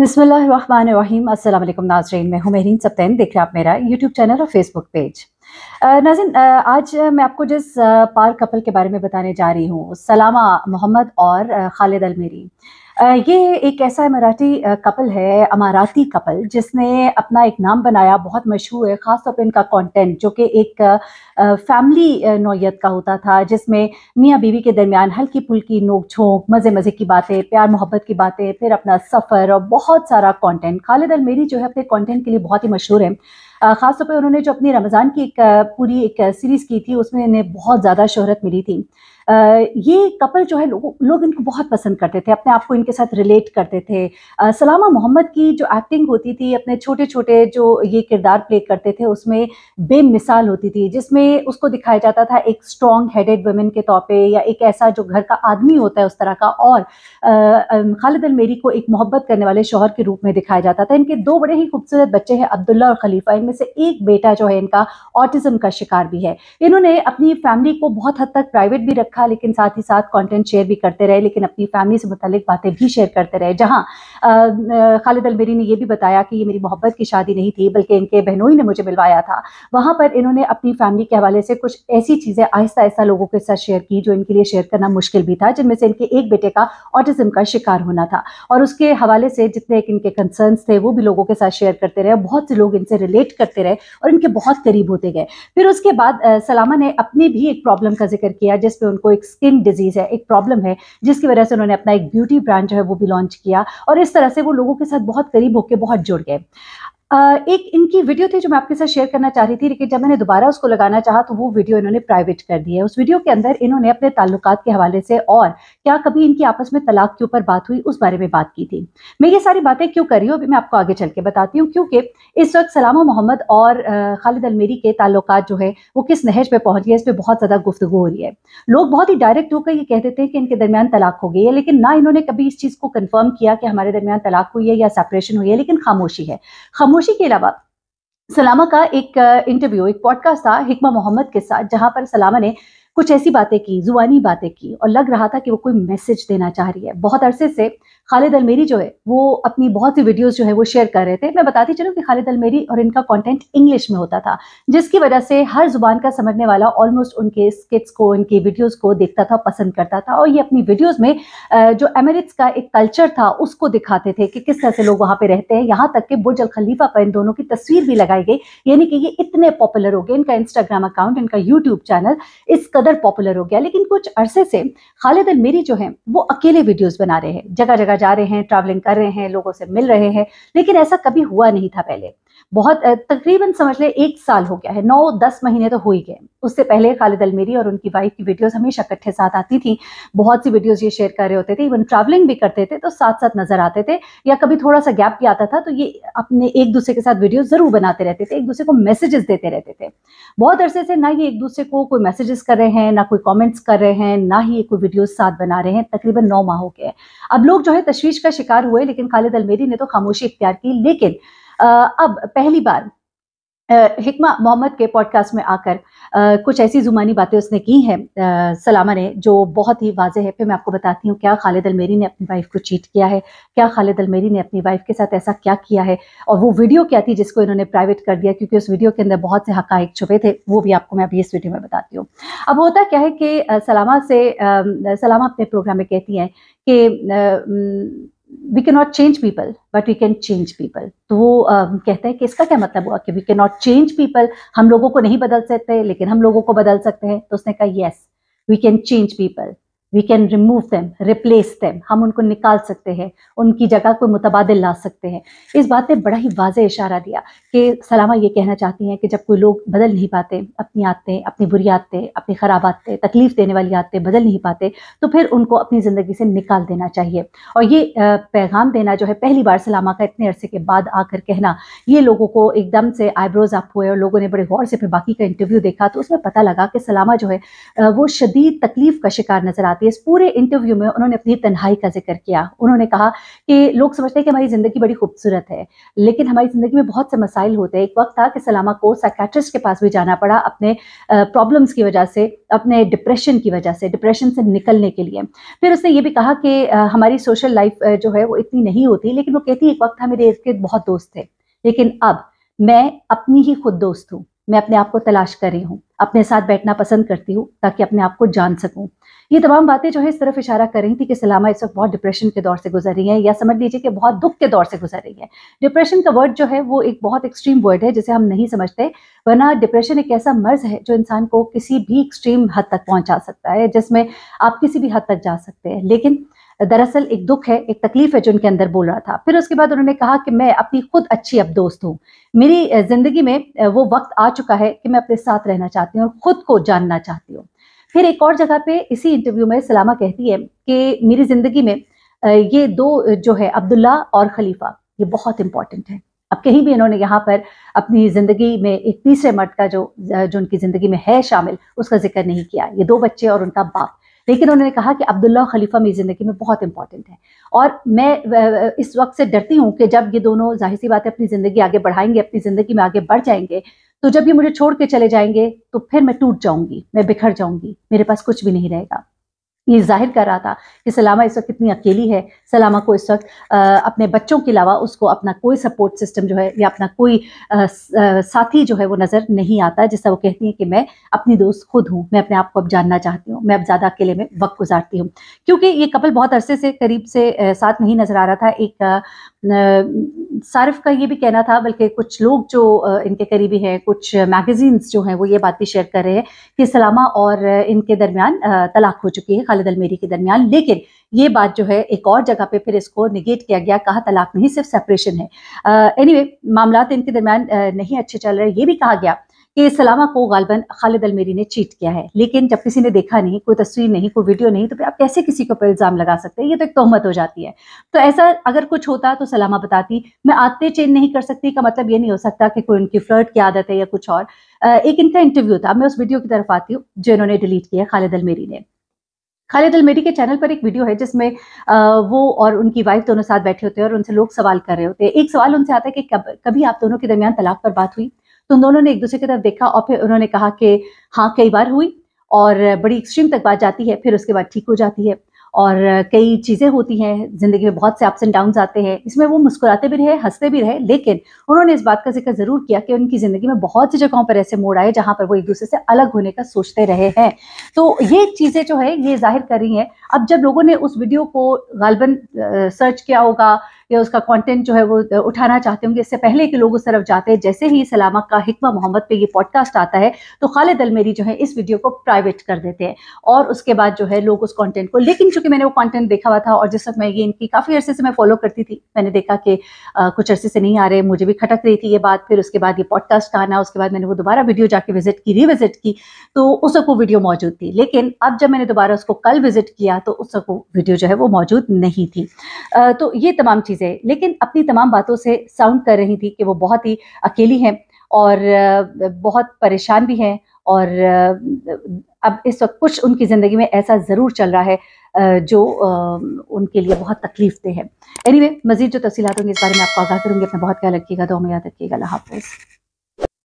बिस्मिल्लाम असल नाजरीन मैं हूँ मेहरीन सप्तैन देख रहे हैं आप मेरा यूट्यूब चैनल और फेसबुक पेज नाजिन आज मैं आपको जिस पार कपल के बारे में बताने जा रही हूँ सलामा मोहम्मद और खालिद अलमेरी ये एक ऐसा मराठी कपल है अमाराती कपल जिसने अपना एक नाम बनाया बहुत मशहूर है ख़ासतौर पर इनका कंटेंट जो कि एक फैमिली नौीयत का होता था जिसमें मियाँ बीवी के दरमियान हल्की फुल्की नोक झोंक मज़े मज़े की बातें प्यार मोहब्बत की बातें फिर अपना सफ़र और बहुत सारा कॉन्टेंट खालिद अल मेरी जो है अपने कॉन्टेंट के लिए बहुत ही मशहूर है ख़ासतौर पर उन्होंने जो अपनी रमज़ान की एक पूरी एक सीरीज़ की थी उसमें इन्हें बहुत ज़्यादा शहरत मिली थी ये कपल जो है लोग लोग इनको बहुत पसंद करते थे अपने आप को इनके साथ रिलेट करते थे सलामा मोहम्मद की जो एक्टिंग होती थी अपने छोटे छोटे जो ये किरदार प्ले करते थे उसमें बेमिसाल होती थी जिसमें उसको दिखाया जाता था एक स्ट्रॉन्ग हेडेड वुमेन के तौर पर या एक ऐसा जो घर का आदमी होता है उस तरह का और खालिद अलमेरी को एक मोहब्बत करने वाले शोहर के रूप में दिखाया जाता था इनके दो बड़े ही खूबसूरत बच्चे हैं अब्दुल्ला और खलीफा इनमें से एक बेटा जो है इनका ऑटिज्म का शिकार भी है इन्होंने अपनी फैमिली को बहुत हद तक प्राइवेट भी रखा रखा लेकिन साथ ही साथ कंटेंट शेयर भी करते रहे लेकिन अपनी फैमिली से मुतलिक बातें भी शेयर करते रहे जहाँ खालिद अलमेरी ने यह भी बताया कि ये मेरी मोहब्बत की शादी नहीं थी बल्कि इनके बहनोई ने मुझे मिलवाया था वहाँ पर इन्होंने अपनी फैमिली के हवाले से कुछ ऐसी चीज़ें आहिस्ता आहिस्ता लोगों के साथ शेयर की जो इनके लिए शेयर करना मुश्किल भी था जिनमें से इनके एक बेटे का ऑटिज़म का शिकार होना था और उसके हवाले से जितने इनके कंसर्नस थे वो भी लोगों के साथ शेयर करते रहे बहुत से लोग इनसे रिलेट करते रहे और इनके बहुत करीब होते गए फिर उसके बाद सलामा ने अपनी भी एक प्रॉब्लम का जिक्र किया जिसपे उनको को एक स्किन डिजीज़ है एक प्रॉब्लम है जिसकी वजह से उन्होंने अपना एक ब्यूटी ब्रांड जो है वो भी लॉन्च किया और इस तरह से वो लोगों के साथ बहुत करीब होकर बहुत जुड़ गए एक इनकी वीडियो थी जो मैं आपके साथ शेयर करना चाह रही थी लेकिन जब मैंने दोबारा उसको लगाना चाहा तो वो वीडियो इन्होंने प्राइवेट कर दी है उस वीडियो के अंदर इन्होंने अपने ताल्लुकात के हवाले से और क्या कभी इनकी आपस में तलाक के ऊपर बात हुई उस बारे में बात की थी मैं ये सारी बातें क्यों कर रही हूँ अभी मैं आपको आगे चल के बताती हूँ क्योंकि इस वक्त सलाम मोहम्मद और खालिद अलमेरी के ताल्लुक जो है वो किस नहज पर पहुंच गए इस पर बहुत ज़्यादा गुफ्तु हो रही है लोग बहुत ही डायरेक्ट होकर ये कह देते हैं कि इनके दरमियान तलाक हो गई है लेकिन ना इन्होंने कभी इस चीज़ को कन्फर्म किया कि हमारे दरमियान तलाक हुई है या सेपरेशन हुई है लेकिन खामोशी है खामोशी खुशी के अलावा सलामा का एक इंटरव्यू एक पॉडकास्ट था हिकमा मोहम्मद के साथ जहां पर सलामा ने कुछ ऐसी बातें की जुबानी बातें की और लग रहा था कि वो कोई मैसेज देना चाह रही है बहुत अरसे से खालिद अलमेरी जो है वो अपनी बहुत सी वीडियोस जो है वो शेयर कर रहे थे मैं बताती चलूँ कि खालिद अलमेरी और इनका कंटेंट इंग्लिश में होता था जिसकी वजह से हर जुबान का समझने वाला ऑलमोस्ट उनके स्किट्स को उनकी वीडियोज़ को देखता था पसंद करता था और ये अपनी वीडियोज़ में जो एमरिट्स का एक कल्चर था उसको दिखाते थे कि किस तरह से लोग वहाँ पर रहते हैं यहाँ तक कि बुर्ज अल खलीफा पर इन दोनों की तस्वीर भी लगाई गई यानी कि ये इतने पॉपुलर हो गए इनका इंस्टाग्राम अकाउंट इनका यूट्यूब चैनल इस सदर पॉपुलर हो गया लेकिन कुछ अरसे से खालिद मेरी जो है वो अकेले वीडियोस बना रहे हैं जगह जगह जा रहे हैं ट्रैवलिंग कर रहे हैं लोगों से मिल रहे हैं लेकिन ऐसा कभी हुआ नहीं था पहले बहुत तकरीबन समझ ले एक साल हो गया है नौ दस महीने तो हो ही गए उससे पहले खालिद अलमेरी और उनकी वाइफ की वीडियोस हमेशा इकट्ठे साथ आती थी बहुत सी वीडियोस ये शेयर कर रहे होते थे इवन ट्रैवलिंग भी करते थे तो साथ साथ नजर आते थे या कभी थोड़ा सा गैप भी आता था तो ये अपने एक दूसरे के साथ वीडियो जरूर बनाते रहते थे एक दूसरे को मैसेजेस देते रहते थे बहुत अरसे से ना ये एक दूसरे को कोई मैसेजेस कर रहे हैं ना कोई कॉमेंट्स कर रहे हैं ना ही कोई वीडियोज साथ बना रहे हैं तकरीबन नौ माह हो गए अब लोग जो है तश्वीश का शिकार हुए लेकिन खालिद अलमेरी ने तो खामोशी इख्तियार की लेकिन अब पहली बार हिकमा मोहम्मद के पॉडकास्ट में आकर आ, कुछ ऐसी जुबानी बातें उसने की हैं सलामा ने जो बहुत ही वाजह है फिर मैं आपको बताती हूँ क्या खालिद अलमेरी ने अपनी वाइफ को चीट किया है क्या खालिद अलमेरी ने अपनी वाइफ के साथ ऐसा क्या किया है और वो वीडियो क्या थी जिसको इन्होंने प्राइवेट कर दिया क्योंकि उस वीडियो के अंदर बहुत से हक छुपे थे वो भी आपको मैं अभी इस वीडियो में बताती हूँ अब होता क्या है कि सलामा से सलामा अपने प्रोग्राम में कहती हैं कि we can not change people but we can change people तो वो कहते हैं कि इसका क्या मतलब हुआ कि we can not change people हम लोगों को नहीं बदल सकते लेकिन हम लोगों को बदल सकते हैं तो उसने कहा yes we can change people we can remove them replace them हम उनको निकाल सकते हैं उनकी जगह कोई मुतबादल ला सकते हैं इस बात ने बड़ा ही वाज इशारा दिया कि सलामा ये कहना चाहती हैं कि जब कोई लोग बदल नहीं पाते अपनी आदतें अपनी बुरी आदतें अपनी ख़राब आदतें तकलीफ़ देने वाली आदतें बदल नहीं पाते तो फिर उनको अपनी ज़िंदगी से निकाल देना चाहिए और ये पैगाम देना जो है पहली बार सलामा का इतने अरसे के बाद आकर कहना ये लोगों को एकदम से आईब्रोज़ अप हुए और लोगों ने बड़े गौर से फिर बाकी का इंटरव्यू देखा तो उसमें पता लगा कि सलामा जो है वो शदीद तकलीफ़ का शिकार नज़र आती है इस पूरे इंटरव्यू में उन्होंने अपनी तन्हाई का जिक्र किया उन्होंने कहा कि लोग समझते हैं कि हमारी ज़िंदगी बड़ी खूबसूरत है लेकिन हमारी ज़िंदगी में बहुत से मसाइल होते हैं एक वक्त था कि सलामा को साइकेट्रिस्ट के पास भी जाना पड़ा अपने प्रॉब्लम्स की वजह से अपने डिप्रेशन की वजह से डिप्रेशन से निकलने के लिए फिर उसने ये भी कहा कि हमारी सोशल लाइफ जो है वो इतनी नहीं होती लेकिन वो कहती एक वक्त था मेरे इर्द गिर्द बहुत दोस्त थे लेकिन अब मैं अपनी ही खुद दोस्त हूँ मैं अपने आप को तलाश कर रही हूँ अपने साथ बैठना पसंद करती हूँ ताकि अपने आप को जान सकूँ ये तमाम बातें जो है इस तरफ इशारा कर रही थी कि सलामा इस वक्त बहुत डिप्रेशन के दौर से गुजर रही है या समझ लीजिए कि बहुत दुख के दौर से गुजर रही है डिप्रेशन का वर्ड जो है वो एक बहुत एक्सट्रीम वर्ड है जिसे हम नहीं समझते वरना डिप्रेशन एक ऐसा मर्ज है जो इंसान को किसी भी एक्सट्रीम हद तक पहुँचा सकता है जिसमें आप किसी भी हद तक जा सकते हैं लेकिन दरअसल एक दुख है एक तकलीफ है जो उनके अंदर बोल रहा था फिर उसके बाद उन्होंने कहा कि मैं अपनी खुद अच्छी अब दोस्त हूँ मेरी जिंदगी में वो वक्त आ चुका है कि मैं अपने साथ रहना चाहती हूँ और खुद को जानना चाहती हूँ फिर एक और जगह पे इसी इंटरव्यू में सलामा कहती है कि मेरी जिंदगी में ये दो जो है अब्दुल्ला और खलीफा ये बहुत इंपॉर्टेंट है अब कहीं भी इन्होंने यहाँ पर अपनी ज़िंदगी में एक तीसरे मर्द का जो जो उनकी ज़िंदगी में है शामिल उसका जिक्र नहीं किया ये दो बच्चे और उनका बाप लेकिन उन्होंने कहा कि अब्दुल्ला खलीफा मेरी ज़िंदगी में बहुत इंपॉर्टेंट है और मैं इस वक्त से डरती हूँ कि जब ये दोनों जाहिर सी बातें अपनी ज़िंदगी आगे बढ़ाएंगे अपनी ज़िंदगी में आगे बढ़ जाएंगे तो जब ये मुझे छोड़ के चले जाएंगे तो फिर मैं टूट जाऊंगी मैं बिखर जाऊंगी मेरे पास कुछ भी नहीं रहेगा ये जाहिर कर रहा था कि सलामा इस वक्त कितनी अकेली है सलामा को इस वक्त अपने बच्चों के अलावा उसको अपना कोई सपोर्ट सिस्टम जो है या अपना कोई साथी जो है वो नज़र नहीं आता जिससे वो कहती है कि मैं अपनी दोस्त खुद हूँ मैं अपने आप को अब जानना चाहती हूँ मैं अब ज़्यादा अकेले में वक्त गुजारती हूँ क्योंकि ये कपल बहुत अरसे से करीब से साथ नहीं नज़र आ रहा था एक सारफ का ये भी कहना था बल्कि कुछ लोग जो इनके करीबी हैं कुछ मैगजीन्स जो हैं वो ये बात भी शेयर कर रहे हैं कि सलामा और इनके दरमियान तलाक हो चुकी है खालिद अलमेरी के दरमियान लेकिन ये बात जो है एक और जगह पे फिर इसको निगेट किया गया कहा तलाक नहीं सिर्फ सेपरेशन है एनी uh, anyway, मामला इनके दरमियान uh, नहीं अच्छे चल रहे ये भी कहा गया कि सलामा को गालबन खालिद अलमेरी ने चीट किया है लेकिन जब किसी ने देखा नहीं कोई तस्वीर नहीं कोई वीडियो नहीं तो फिर आप कैसे किसी के ऊपर इल्ज़ाम लगा सकते हैं ये तो एक तोहमत हो जाती है तो ऐसा अगर कुछ होता तो सलामा बताती मैं आते चेंज नहीं कर सकती का मतलब ये नहीं हो सकता कि कोई उनकी फ्लर्ट की आदत है या कुछ और एक इनका इंटरव्यू था मैं उस वीडियो की तरफ आती हूँ जो इन्होंने डिलीट किया खालिद अलमेरी ने खालिद अलमेरी के चैनल पर एक वीडियो है जिसमें वो और उनकी वाइफ दोनों साथ बैठे होते हैं और उनसे लोग सवाल कर रहे होते हैं एक सवाल उनसे आता है कि कब कभी आप दोनों के दरमियान तलाक पर बात हुई तो उन दोनों ने एक दूसरे की तरफ देखा और फिर उन्होंने कहा कि हाँ कई बार हुई और बड़ी एक्सट्रीम तक बात जाती है फिर उसके बाद ठीक हो जाती है और कई चीज़ें होती हैं ज़िंदगी में बहुत से अप्स एंड डाउन्स आते हैं इसमें वो मुस्कुराते भी रहे हंसते भी रहे लेकिन उन्होंने इस बात का जिक्र ज़रूर किया कि उनकी ज़िंदगी में बहुत सी जगहों पर ऐसे मोड़ आए जहाँ पर वो एक दूसरे से अलग होने का सोचते रहे हैं तो ये चीज़ें जो है ये जाहिर कर रही हैं अब जब लोगों ने उस वीडियो को गालबन सर्च किया होगा या उसका कंटेंट जो है वो उठाना चाहते होंगे इससे पहले कि लोग उस तरफ जाते हैं जैसे ही सलामा का हिकमा मोहम्मद पे ये पॉडकास्ट आता है तो खालिद अलमेरी जो है इस वीडियो को प्राइवेट कर देते हैं और उसके बाद जो है लोग उस कॉन्टेंट को लेकिन चूंकि मैंने वो कॉन्टेंट देखा हुआ था और जिस वक्त मैं ये इनकी काफ़ी अरसे से मैं फॉलो करती थी मैंने देखा कि कुछ अरसे से नहीं आ रहे मुझे भी खटक रही थी ये बात फिर उसके बाद ये पॉडकास्ट आना उसके बाद मैंने वो दोबारा वीडियो जाके विजिट की रिविजिट की तो उस वक्त वो वीडियो मौजूद थी लेकिन अब जब मैंने दोबारा उसको कल विजिट किया तो उस वो वीडियो जो है वो मौजूद नहीं थी तो ये तमाम चीज़ें लेकिन अपनी तमाम बातों से साउंड कर रही थी कि वो बहुत ही अकेली हैं और बहुत परेशान भी हैं और अब इस वक्त कुछ उनकी ज़िंदगी में ऐसा ज़रूर चल रहा है जो उनके लिए बहुत तकलीफ दे है एनी anyway, मज़ीद जो तफसीत होंगी इस बारे में आपको आगाह करूँगी अपना बहुत ख्याल रखिएगा दो में याद रखिएगा हाफिज़